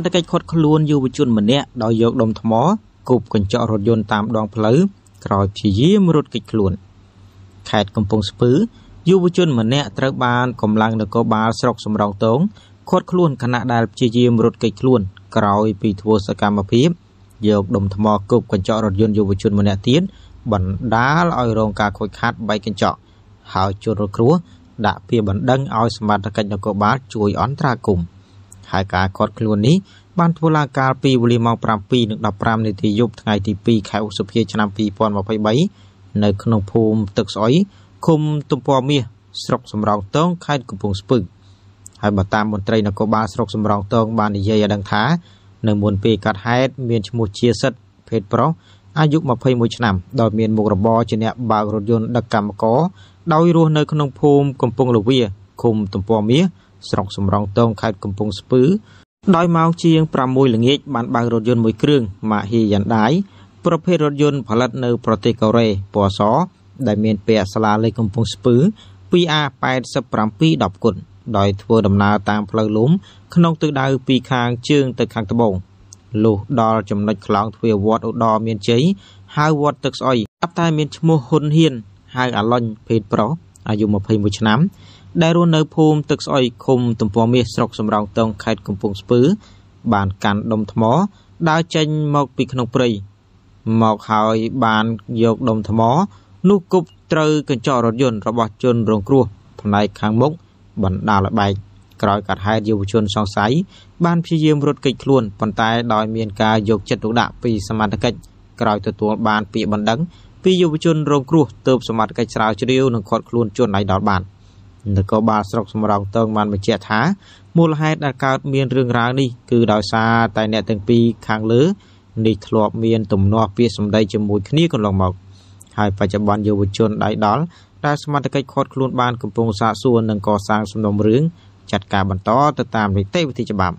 ផាតកិច្ចឃាត់ខ្លួនយុវជនម្នាក់ដោយយកដុំថ្មគប់កញ្ចក់រថយន្តតាមដងផ្លូវក្រោយព្យាយាមរត់គេចខ្លួនខេត្តកំពង់ស្ពឺយុវជនម្នាក់ត្រូវបានកម្លាំងនគរបាលស្រុកសំរោងទងឃាត់ខ្លួនខណៈដែលព្យាយាមរត់គេចខ្លួនក្រោយពីធ្វើសកម្មភាពយកដុំថ្មគប់កញ្ចក់រថយន្តយុវជនម្នាក់ទៀតបណ្ដាលឲ្យរងការខូចខាតបែកកញ្ចក់ហើយជនរងគ្រោះដាក់ពាក្យបណ្ដឹងឲ្យសមត្ថកិច្ចនគរបាលជួយអន្តរាគមន៍ហើយការឃាត់ខ្លួននេះបានធ្វើឡើងកាលពីវេលាម៉ោង7:15នាទីយប់ថ្ងៃទី2ខែឧសភាឆ្នាំ2023នៅក្នុងភូមិទឹកស្អុយឃុំទំព័រមាសស្រុកសំរោងតងខេត្តកំពង់ស្ពឺហើយបើតាមមន្ត្រីនគរបាលស្រុកសំរោងតងបាននិយាយឲ្យដឹងថានៅមុនពេលកាត់ហេតុមានឈ្មោះជាសិទ្ធភេទប្រុសអាយុ21ឆ្នាំដោយមានមុខរបរជាអ្នកបើករថយន្តដឹកកម្មករដោយរស់នៅក្នុងភូមិកំពង់លវាឃុំទំព័រមាសស្រុកសំរងតងខេត្តកំពង់ស្ពឺដោយម៉ោងជាង6ល្ងាចបានបើករថយន្តមួយគ្រឿង Mahi Hyundai ប្រភេទរថយន្តផលិតនៅ ប្រទេសកូរ៉េពណ៌សដែលមានពាក្យសាលាលេខកំពង់ស្ពឺ PR8710 គុណដោយធ្វើដំណើរតាមផ្លូវលំក្នុងទិសដៅពីខាងជើង ទៅខាងត្បូងលុះដល់ចំណុចខ្លោងទ្វារវត្តឧត្តរមានជ័យហៅវត្តទឹកស្អុយតែមានឈ្មោះហ៊ុនហ៊ានហៅអាឡុញភេទប្រុសអាយុ21ឆ្នាំដែលរស់នៅភូមិទឹកស្អុយឃុំទំព័រមាសស្រុកសំរោងតងខេត្តកំពង់ស្ពឺបានកាន់ដុំថ្មដើរចេញមកពីក្នុងព្រៃមកហើយបានយកដុំថ្មនោះគប់ត្រូវកញ្ចក់រថយន្តរបស់ជនរងគ្រោះផ្នែកខាងមុខបណ្ដាលឲ្យបែកក្រោយកាត់ហេតុយុវជនសង្ស័យបានព្យាយាមរត់គេចខ្លួនប៉ុន្តែដោយមានការយកចិត្តទុកដាក់ពីសមត្ថកិច្ចក្រោយទទួលបានពាក្យបណ្ដឹងពីយុវជនរងគ្រោះទើបសមត្ថកិច្ចស្រាវជ្រាវនិងឃាត់ខ្លួនជនឯកដល់បាន។នគរបាលស្រុកសំរោងតឹងបានបញ្ជាក់ថាមូលហេតុដែលកើតមានរឿងរ៉ាវនេះគឺដោយសារ តែអ្នកទាំងពីរខាងលើនេះធ្លាប់មានទំនាស់ពាក្យសម្ដីជាមួយ គ្នាកន្លងមកហើយបច្ចុប្បន្នយុវជនដៃដល់ដែលសមត្ថកិច្ចឃាត់ខ្លួនបានកំពុងសាកសួរនិងកសាងសំណុំរឿងចាត់ការបន្តទៅតាមនីតិវិធីច្បាប់